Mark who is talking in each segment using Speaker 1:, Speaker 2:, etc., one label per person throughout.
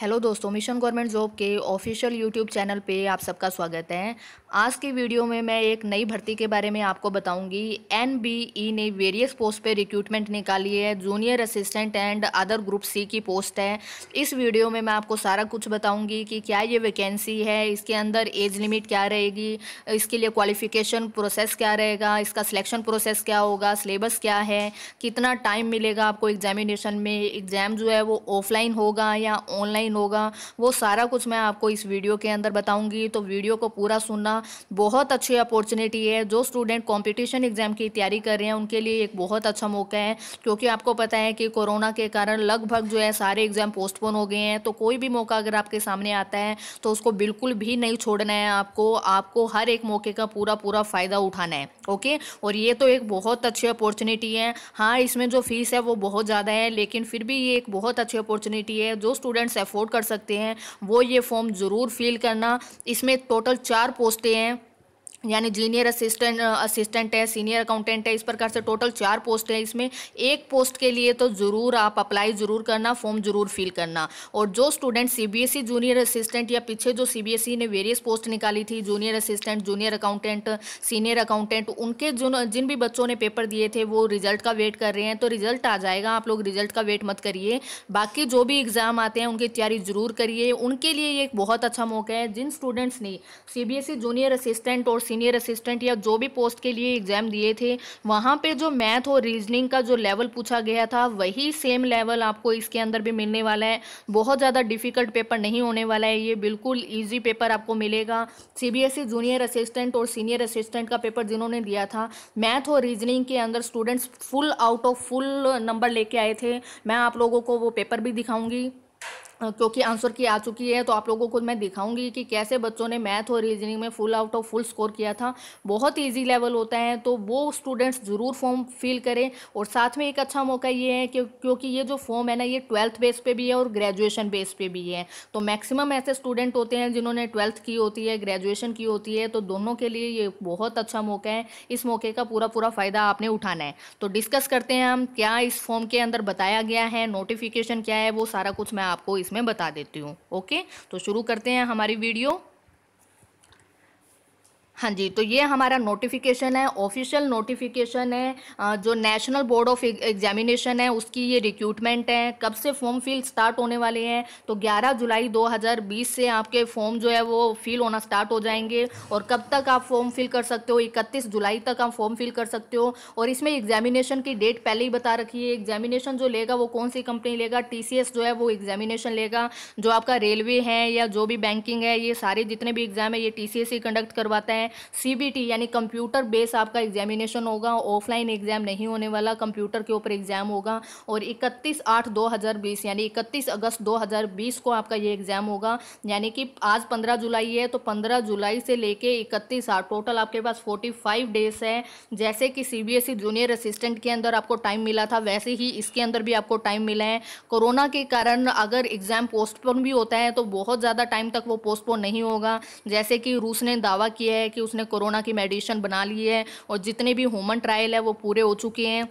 Speaker 1: hello दोस्तों mission government job के official YouTube channel पे आप सबका स्वागत है आज की वीडियो में मैं एक नई भर्ती के बारे में आपको बताऊंगी एनबीई e ने वेरियस पोस्ट पे रिक्रूटमेंट निकाली है junior assistant and other group C की पोस्ट है इस वीडियो में मैं आपको सारा कुछ बताऊंगी कि क्या ये वैकेंसी है इसके अंदर एज लिमिट क्या रहेगी इसके लिए क्वालिफिकेशन प्रोसेस क्या रहेगा इसका सिलेक्शन प्रोसेस क्या होगा सिलेबस क्या है कितना टाइम मिलेगा आपको एग्जामिनेशन में एग्ज़ाम जो है वो ऑफलाइन होगा या ऑनलाइन ऑनलाइन होगा वो सारा कुछ मैं आपको इस वीडियो के अंदर बताऊंगी तो वीडियो को पूरा सुनना बहुत अच्छी अपॉर्चुनिटी है जो स्टूडेंट कॉम्पिटिशन एग्जाम की तैयारी कर रहे हैं उनके लिए एक बहुत अच्छा मौका है क्योंकि आपको पता है कि कोरोना के कारण लगभग जो है सारे एग्ज़ाम पोस्टपोन हो गए हैं तो कोई भी मौका अगर आपके सामने आता है तो उसको बिल्कुल भी नहीं छोड़ना है आपको आपको हर एक मौके का पूरा पूरा फ़ायदा उठाना है ओके और ये तो एक बहुत अच्छी अपॉर्चुनिटी है हाँ इसमें जो फीस है वो बहुत ज़्यादा है लेकिन फिर भी ये एक बहुत अच्छी अपॉर्चुनिटी है जो स्टूडेंट्स एफोर्ड अफोर्ड कर सकते हैं वो ये फॉर्म ज़रूर फिल करना इसमें टोटल चार पोस्टें हैं यानी जूनियर असिस्टेंट असिस्टेंट है सीनियर अकाउंटेंट है इस प्रकार से टोटल चार पोस्ट है इसमें एक पोस्ट के लिए तो ज़रूर आप अप्लाई ज़रूर करना फॉर्म ज़रूर फिल करना और जो स्टूडेंट सीबीएसई जूनियर असिस्टेंट या पीछे जो सीबीएसई e ने वेरियस पोस्ट निकाली थी junior assistant junior accountant senior accountant उनके जिन जिन भी बच्चों ने पेपर दिए थे वो रिजल्ट का वेट कर रहे हैं तो रिजल्ट आ जाएगा आप लोग रिजल्ट का वेट मत करिए बाकी जो भी एग्ज़ाम आते हैं उनकी तैयारी ज़रूर करिए उनके लिए ये एक बहुत अच्छा मौका है जिन स्टूडेंट्स ने सी जूनियर असिस्टेंट और सीनियर असिस्टेंट या जो भी पोस्ट के लिए एग्जाम दिए थे वहाँ पे जो मैथ और रीजनिंग का जो लेवल पूछा गया था वही सेम लेवल आपको इसके अंदर भी मिलने वाला है बहुत ज़्यादा डिफिकल्ट पेपर नहीं होने वाला है ये बिल्कुल ईजी पेपर आपको मिलेगा सीबीएसई जूनियर असिस्टेंट और सीनियर असिस्टेंट का पेपर जिन्होंने दिया था मैथ और रीजनिंग के अंदर students full out of full number लेके आए थे मैं आप लोगों को वो पेपर भी दिखाऊंगी क्योंकि आंसर की आ चुकी है तो आप लोगों को मैं दिखाऊंगी कि कैसे बच्चों ने मैथ और रीजनिंग में full out of full score किया था बहुत ईजी लेवल होता है तो वो स्टूडेंट्स ज़रूर फॉर्म फिल करें और साथ में एक अच्छा मौका ये है कि क्योंकि ये जो फॉर्म है ना ये ट्वेल्थ बेस पे भी है और ग्रेजुएशन बेस पे भी है तो मैक्सिमम ऐसे स्टूडेंट होते हैं जिन्होंने ट्वेल्थ की होती है ग्रेजुएशन की होती है तो दोनों के लिए ये बहुत अच्छा मौका है इस मौके का पूरा पूरा फ़ायदा आपने उठाना है तो डिस्कस करते हैं हम क्या इस फॉर्म के अंदर बताया गया है नोटिफिकेशन क्या है वो सारा कुछ मैं आपको इस इसमें बता देती हूँ ओके तो शुरू करते हैं हमारी वीडियो हाँ जी तो ये हमारा नोटिफिकेशन है ऑफिशियल नोटिफिकेशन है जो नेशनल बोर्ड ऑफ एग्जामिनेशन है उसकी ये रिक्रूटमेंट है कब से फॉर्म फिल स्टार्ट होने वाले हैं तो 11 जुलाई 2020 से आपके फॉर्म जो है वो फिल होना स्टार्ट हो जाएंगे और कब तक आप फॉर्म फिल कर सकते हो 31 जुलाई तक आप फॉर्म फिल कर सकते हो और इसमें एग्जामिनेशन की डेट पहले ही बता रखी है एग्जामिनेशन जो लेगा वो कौन सी कंपनी लेगा टी जो है वो एग्जामिनेशन लेगा जो आपका रेलवे है या जो भी बैंकिंग है ये सारे जितने भी एग्जाम है ये टी ही कंडक्ट करवाता है सीबीटी यानी कंप्यूटर बेस आपका एग्जामिनेशन होगा ऑफलाइन एग्जाम नहीं होने वाला कंप्यूटर के ऊपर एग्जाम होगा और इकतीस आठ दो हज़ार बीस यानी इकतीस अगस्त दो हज़ार बीस को आपका ये एग्ज़ाम होगा यानी कि आज पंद्रह जुलाई है तो पंद्रह जुलाई से लेके इकतीस आठ टोटल आपके पास फोर्टी फाइव डेज है जैसे कि सीबीएसई जूनियर असिस्टेंट के अंदर आपको टाइम मिला था वैसे ही इसके अंदर भी आपको टाइम मिला है कोरोना के कारण अगर एग्ज़ाम पोस्टपोन भी होता है तो बहुत ज़्यादा टाइम तक वो पोस्टपोन नहीं होगा जैसे कि रूस ने दावा किया है कि कि उसने कोरोना की मेडिसिन बना ली है और जितने भी ह्यूमन ट्रायल है वो पूरे हो चुके हैं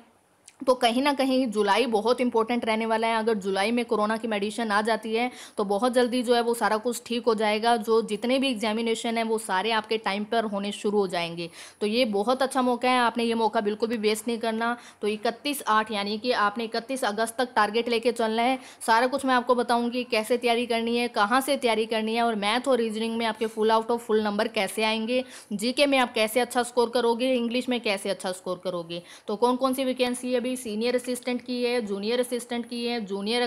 Speaker 1: तो कहीं ना कहीं जुलाई बहुत इंपॉर्टेंट रहने वाला है अगर जुलाई में कोरोना की मेडिसिन आ जाती है तो बहुत जल्दी जो है वो सारा कुछ ठीक हो जाएगा जो जितने भी एग्जामिनेशन है वो सारे आपके टाइम पर होने शुरू हो जाएंगे तो ये बहुत अच्छा मौका है आपने ये मौका बिल्कुल भी वेस्ट नहीं करना तो इकतीस आठ यानी कि आपने इकतीस अगस्त तक टारगेट लेके चलना है सारा कुछ मैं आपको बताऊँगी कैसे तैयारी करनी है कहाँ से तैयारी करनी है और मैथ और रीजनिंग में आपके full out of full number कैसे आएंगे जी में आप कैसे अच्छा स्कोर करोगे इंग्लिश में कैसे अच्छा स्कोर करोगे तो कौन कौन सी वैकेंसी है भी सीनियर असिस्टेंट की है जूनियर असिस्टेंट की है जूनियर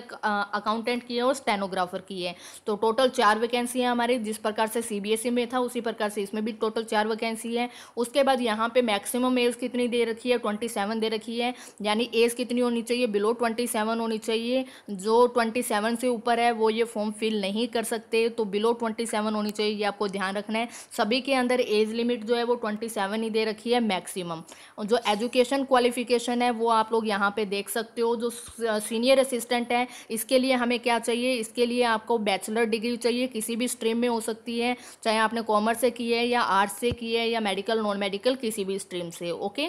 Speaker 1: अकाउंटेंट की है और स्टेनोग्राफर की है तो टोटल चार वैकेंसी वैकेंसियाँ हमारी जिस प्रकार से सीबीएसई e में था उसी प्रकार से इसमें भी टोटल चार वैकेंसी है उसके बाद यहाँ पे मैक्सिमम एज कितनी दे रखी है ट्वेंटी दे रखी है यानी एज कितनी होनी चाहिए बिलो ट्वेंटी होनी चाहिए जो ट्वेंटी से ऊपर है वो ये फॉर्म फिल नहीं कर सकते तो बिलो ट्वेंटी होनी चाहिए ये आपको ध्यान रखना है सभी के अंदर एज लिमिट जो है वो ट्वेंटी सेवन ही दे रखी है मैक्सिमम जो एजुकेशन क्वालिफिकेशन है वो आप आप लोग यहाँ पे देख सकते हो जो सीनियर असिस्टेंट हैं इसके लिए हमें क्या चाहिए इसके लिए आपको बैचलर डिग्री चाहिए किसी भी स्ट्रीम में हो सकती है चाहे आपने कॉमर्स से की है या आर्ट्स से की है या मेडिकल नॉन मेडिकल किसी भी स्ट्रीम से ओके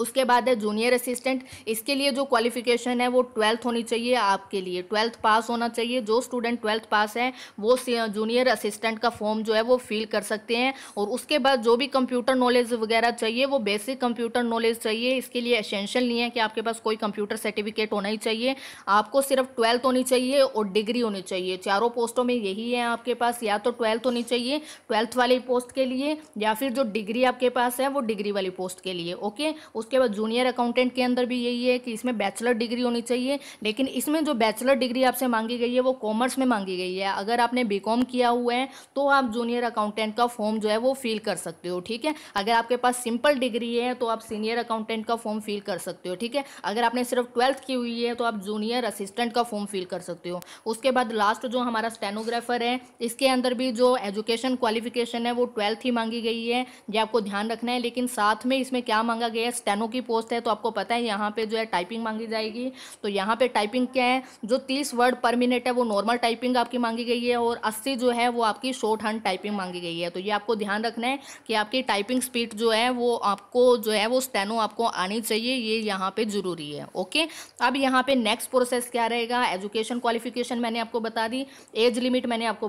Speaker 1: उसके बाद है जूनियर असिस्टेंट इसके लिए जो क्वालिफिकेशन है वो ट्वेल्थ होनी चाहिए आपके लिए ट्वेल्थ पास होना चाहिए जो स्टूडेंट ट्वेल्थ पास हैं वो जूनियर असिस्टेंट का फॉर्म जो है वो फिल कर सकते हैं और उसके बाद जो भी कंप्यूटर नॉलेज वगैरह चाहिए वो बेसिक कंप्यूटर नॉलेज चाहिए इसके लिए एसेंशियल नहीं है कि आपके पास कोई कंप्यूटर सर्टिफिकेट होना ही चाहिए आपको सिर्फ ट्वेल्थ होनी चाहिए और डिग्री होनी चाहिए चारों पोस्टों में यही है आपके पास या तो ट्वेल्थ होनी चाहिए ट्वेल्थ वाली पोस्ट के लिए या फिर जो डिग्री आपके पास है वो डिग्री वाली पोस्ट के लिए ओके उस उसके बाद जूनियर अकाउंटेंट के अंदर भी यही है कि इसमें बैचलर डिग्री होनी चाहिए लेकिन इसमें जो बैचलर डिग्री आपसे मांगी गई है वो कॉमर्स में मांगी गई है अगर आपने बी किया हुआ है तो आप जूनियर अकाउंटेंट का फॉर्म जो है वो फिल कर सकते हो ठीक है अगर आपके पास सिंपल डिग्री है तो आप सीनियर अकाउंटेंट का फॉर्म फिल कर सकते हो ठीक है अगर आपने सिर्फ ट्वेल्थ की हुई है तो आप जूनियर असिस्टेंट का फॉर्म फिल कर सकते हो उसके बाद लास्ट जो हमारा स्टेनोग्राफर है इसके अंदर भी जो एजुकेशन क्वालिफिकेशन है वो ट्वेल्थ ही मांगी गई है ये आपको ध्यान रखना है लेकिन साथ में इसमें क्या मांगा गया है स्टेनो की पोस्ट है तो आपको पता है यहाँ पे जो है टाइपिंग मांगी जाएगी तो यहाँ पे टाइपिंग क्या है जो तीस वर्ड पर मिनट है वो नॉर्मल टाइपिंग आपकी मांगी गई है और अस्सी जो है वो आपकी शॉर्ट हैंड टाइपिंग मांगी गई है तो ये आपको ध्यान रखना है कि आपकी टाइपिंग स्पीड जो है वो आपको जो है वो स्टेनो आपको आनी चाहिए ये यहाँ पर ज़रूरी है ओके अब यहाँ पर नेक्स्ट प्रोसेस क्या रहेगा एजुकेशन क्वालिफिकेशन मैंने आपको बता दी एज लिमिट मैंने आपको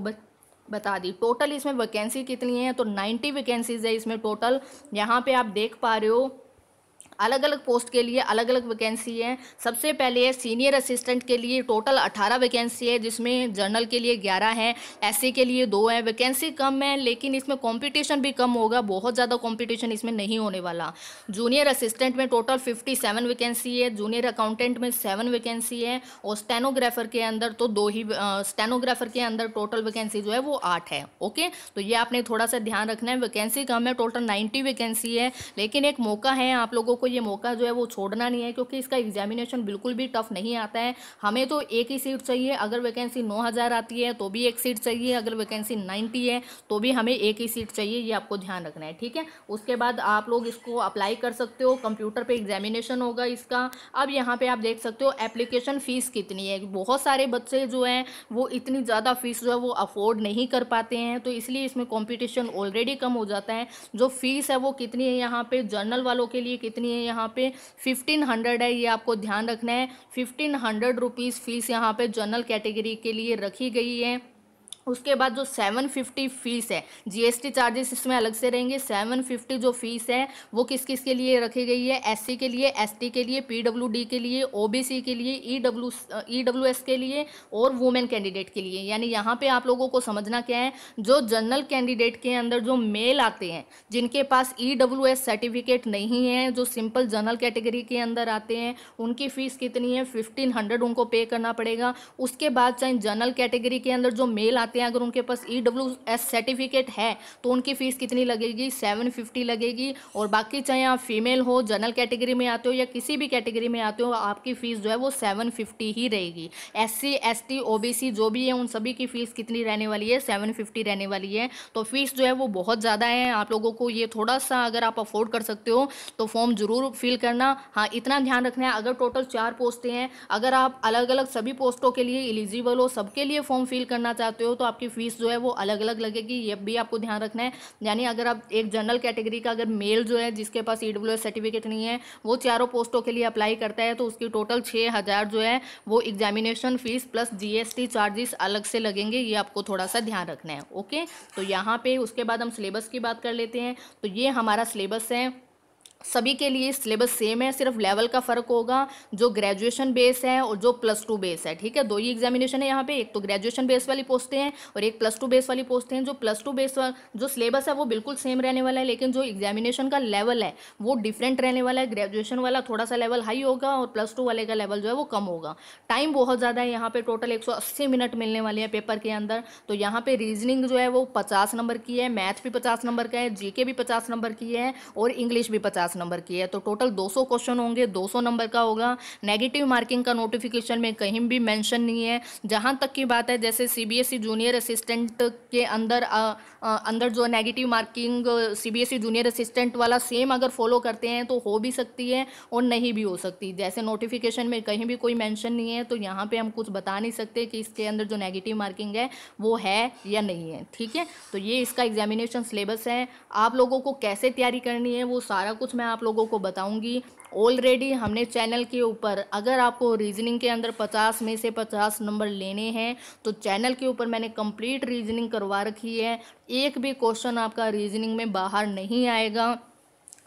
Speaker 1: बता दी टोटल इसमें वैकेंसी कितनी है तो 90 वैकेंसीज है इसमें टोटल यहाँ पे आप देख पा रहे हो अलग अलग पोस्ट के लिए अलग अलग वैकेंसी है सबसे पहले है सीनियर असिस्टेंट के लिए टोटल अठारह वैकेंसी है जिसमें जर्नल के लिए ग्यारह है एस के लिए दो हैं वैकेंसी कम है लेकिन इसमें कॉम्पिटिशन भी कम होगा बहुत ज़्यादा कॉम्पिटिशन इसमें नहीं होने वाला जूनियर असिस्टेंट में टोटल फिफ्टी सेवन वैकेंसी है जूनियर अकाउंटेंट में सेवन वैकेंसी है और स्टेनोग्राफर के अंदर तो दो ही स्टेनोग्राफर के अंदर टोटल वैकेंसी जो है वो आठ है ओके तो ये आपने थोड़ा सा ध्यान रखना है वैकेंसी कम है टोटल नाइन्टी वैकेंसी है लेकिन एक मौका है आप लोगों को ये मौका जो है वो छोड़ना नहीं है क्योंकि इसका एग्जामिनेशन बिल्कुल भी टफ नहीं आता है हमें तो एक ही सीट चाहिए अगर वैकेंसी नौ हज़ार आती है तो भी एक सीट चाहिए अगर वैकेंसी नाइनटी है तो भी हमें एक ही सीट चाहिए ये आपको ध्यान रखना है ठीक है उसके बाद आप लोग इसको अप्लाई कर सकते हो कंप्यूटर पर एग्जामिनेशन होगा इसका अब यहाँ पर आप देख सकते हो एप्लीकेशन फ़ीस कितनी है बहुत सारे बच्चे जो हैं वो इतनी ज़्यादा फ़ीस जो है वो अफोर्ड नहीं कर पाते हैं तो इसलिए इसमें कॉम्पिटिशन ऑलरेडी कम हो जाता है जो फ़ीस है वो कितनी है यहाँ पे जर्नल वालों के लिए कितनी है यहाँ पे फिफ्टीन हंड्रेड है ये आपको ध्यान रखना है फिफ्टीन हंड्रेड रुपीज़ फ़ीस यहाँ पे जनरल कैटेगरी के लिए रखी गई है उसके बाद जो 750 फीस है जीएसटी चार्जेस इसमें अलग से रहेंगे 750 जो फीस है वो किस किस के लिए रखी गई है एससी के लिए एसटी के लिए पीडब्ल्यूडी के लिए ओबीसी के लिए ईडब्ल्यू e ईडब्ल्यूएस e के लिए और वुमेन कैंडिडेट के लिए यानी यहाँ पे आप लोगों को समझना क्या है जो जनरल कैंडिडेट के अंदर जो मेल आते हैं जिनके पास ई e सर्टिफिकेट नहीं है जो सिंपल जनरल कैटेगरी के अंदर आते हैं उनकी फ़ीस कितनी है फिफ्टीन उनको पे करना पड़ेगा उसके बाद चाहे जनरल कैटेगरी के अंदर जो मेल आते हैं हैं अगर उनके पास ई डब्ल्यू एस सर्टिफिकेट है तो उनकी फ़ीस कितनी लगेगी सेवन फिफ्टी लगेगी और बाकी चाहे आप फीमेल हो जनरल कैटेगरी में आते हो या किसी भी कैटेगरी में आते हो आपकी फ़ीस जो है वो सेवन फिफ्टी ही रहेगी S C S T O B C जो भी है उन सभी की फ़ीस कितनी रहने वाली है सेवन फिफ्टी रहने वाली है तो फ़ीस जो है वो बहुत ज़्यादा है आप लोगों को ये थोड़ा सा अगर आप अफोर्ड कर सकते हो तो फॉर्म ज़रूर फिल करना हाँ इतना ध्यान रखना है अगर टोटल चार पोस्टें हैं अगर आप अलग अलग सभी पोस्टों के लिए एलिजिबल हो सबके लिए फॉर्म फिल करना चाहते हो तो आपकी फ़ीस जो है वो अलग अलग लगेगी ये भी आपको ध्यान रखना है यानी अगर आप एक जनरल कैटेगरी का अगर मेल जो है जिसके पास ई e सर्टिफिकेट नहीं है वो चारों पोस्टों के लिए अप्लाई करता है तो उसकी टोटल छः हज़ार जो है वो examination fees plus GST charges अलग से लगेंगे ये आपको थोड़ा सा ध्यान रखना है ओके तो यहाँ पे उसके बाद हम सिलेबस की बात कर लेते हैं तो ये हमारा सिलेबस है सभी के लिए सिलेबस सेम है सिर्फ लेवल का फ़र्क होगा जो ग्रेजुएशन बेस है और जो प्लस टू बेस है ठीक है दो ही एग्जामिनेशन है यहाँ पे एक तो ग्रेजुएशन बेस वाली पोस्टें हैं और एक प्लस टू बेस वाली पोस्टें हैं जो प्लस टू बेस जो सिलेबस है वो बिल्कुल सेम रहने वाला है लेकिन जो एग्जामिनेशन का लेवल है वो डिफरेंट रहने वाला है ग्रेजुएशन वाला थोड़ा सा लेवल हाई होगा और प्लस टू वाले का लेवल जो है वो कम होगा टाइम बहुत ज़्यादा है यहाँ पर टोटल एक मिनट मिलने वाले हैं पेपर के अंदर तो यहाँ पर रीजनिंग जो है वो पचास नंबर की है मैथ भी पचास नंबर का है जी भी पचास नंबर की है और इंग्लिश भी पचास 50 नंबर की है तो टोटल 200 क्वेश्चन होंगे 200 नंबर का होगा नेगेटिव मार्किंग का नोटिफिकेशन में कहीं भी मेंशन नहीं है जहां तक की बात है जैसे सीबीएसई e जूनियर असिस्टेंट के अंदर आ, आ, अंदर जो negative marking CBSE junior assistant वाला सेम अगर फॉलो करते हैं तो हो भी सकती है और नहीं भी हो सकती जैसे नोटिफिकेशन में कहीं भी कोई मैंशन नहीं है तो यहाँ पर हम कुछ बता नहीं सकते कि इसके अंदर जो नेगेटिव मार्किंग है वो है या नहीं है ठीक है तो ये इसका एग्जामिनेशन सिलेबस है आप लोगों को कैसे तैयारी करनी है वो सारा कुछ मैं आप लोगों को बताऊंगी ऑलरेडी हमने चैनल के ऊपर अगर आपको रीजनिंग के अंदर 50 में से 50 नंबर लेने हैं तो चैनल के ऊपर मैंने कंप्लीट रीजनिंग करवा रखी है एक भी क्वेश्चन आपका रीजनिंग में बाहर नहीं आएगा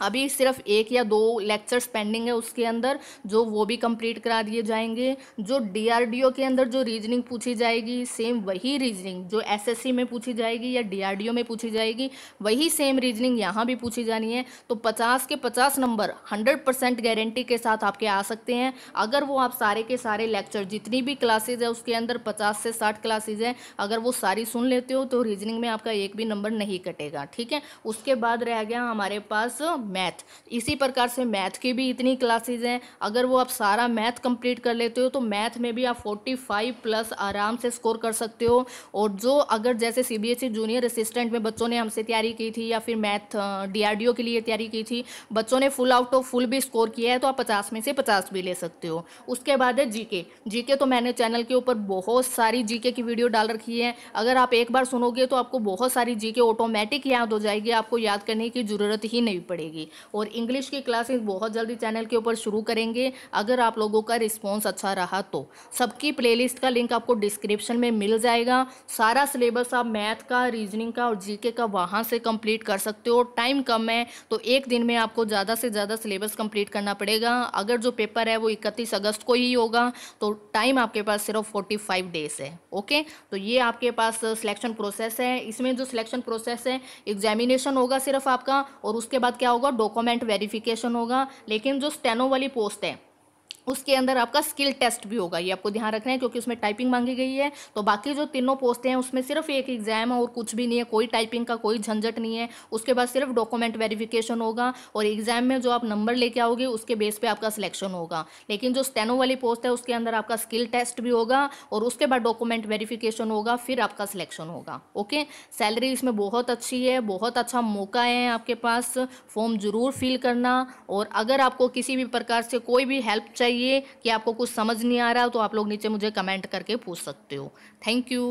Speaker 1: अभी सिर्फ एक या दो लेक्चर्स पेंडिंग है उसके अंदर जो वो भी कंप्लीट करा दिए जाएंगे जो डीआरडीओ के अंदर जो रीजनिंग पूछी जाएगी सेम वही रीजनिंग जो एसएससी में पूछी जाएगी या डीआरडीओ में पूछी जाएगी वही सेम रीजनिंग यहाँ भी पूछी जानी है तो पचास के पचास नंबर हंड्रेड परसेंट गारंटी के साथ आपके आ सकते हैं अगर वो आप सारे के सारे लेक्चर जितनी भी क्लासेज है उसके अंदर पचास से साठ क्लासेज हैं अगर वो सारी सुन लेते हो तो रीजनिंग में आपका एक भी नंबर नहीं कटेगा ठीक है उसके बाद रह गया हमारे पास मैथ इसी प्रकार से मैथ की भी इतनी क्लासेज हैं अगर वो आप सारा मैथ कंप्लीट कर लेते हो तो मैथ में भी आप फोर्टी फाइव प्लस आराम से स्कोर कर सकते हो और जो अगर जैसे C B S E junior assistant में बच्चों ने हमसे तैयारी की थी या फिर मैथ डीआरडीओ ओ के लिए तैयारी की थी बच्चों ने फुल आउट ऑफ फुल भी स्कोर किया है तो आप पचास में से पचास भी ले सकते हो उसके बाद है जीके जीके तो मैंने चैनल के ऊपर बहुत सारी जीके की वीडियो डाल रखी है अगर आप एक बार सुनोगे तो आपको बहुत सारी जीके ऑटोमेटिक याद हो जाएगी आपको याद करने की ज़रूरत ही नहीं पड़ेगी जाएगी और इंग्लिश की क्लासेस बहुत जल्दी चैनल के ऊपर शुरू करेंगे अगर आप लोगों का रिस्पॉन्स अच्छा रहा तो सबकी प्लेलिस्ट का लिंक आपको डिस्क्रिप्शन में मिल जाएगा सारा सिलेबस आप मैथ का रीजनिंग का और जीके का वहाँ से कंप्लीट कर सकते हो टाइम कम है तो एक दिन में आपको ज़्यादा से ज़्यादा सिलेबस कंप्लीट करना पड़ेगा अगर जो पेपर है वो इकतीस अगस्त को ही होगा तो टाइम आपके पास सिर्फ फोर्टी फाइव डेज है ओके तो ये आपके पास सिलेक्शन प्रोसेस है इसमें जो सिलेक्शन प्रोसेस है एग्जामिनेशन होगा सिर्फ आपका और उसके बाद क्या होगा होगा डॉक्यूमेंट वेरिफिकेशन होगा लेकिन जो स्टेनो वाली पोस्ट है उसके अंदर आपका स्किल टेस्ट भी होगा ये आपको ध्यान रखना है क्योंकि उसमें टाइपिंग मांगी गई है तो बाकी जो तीनों पोस्टें हैं उसमें सिर्फ एक एग्जाम है और कुछ भी नहीं है कोई टाइपिंग का कोई झंझट नहीं है उसके बाद सिर्फ डॉक्यूमेंट वेरिफिकेशन होगा और एग्जाम में जो आप नंबर लेके आओगे उसके बेस पर आपका सिलेक्शन होगा लेकिन जो स्टेनो वाली पोस्ट है उसके अंदर आपका स्किल टेस्ट भी होगा और उसके बाद डॉक्यूमेंट वेरिफिकेशन होगा फिर आपका सिलेक्शन होगा ओके सैलरी इसमें बहुत अच्छी है बहुत अच्छा मौका है आपके पास फॉर्म जरूर फिल करना और अगर आपको किसी भी प्रकार से कोई भी हेल्प चाहिए चाहिए कि आपको कुछ समझ नहीं आ रहा तो आप लोग नीचे मुझे कमेंट करके पूछ सकते हो थैंक यू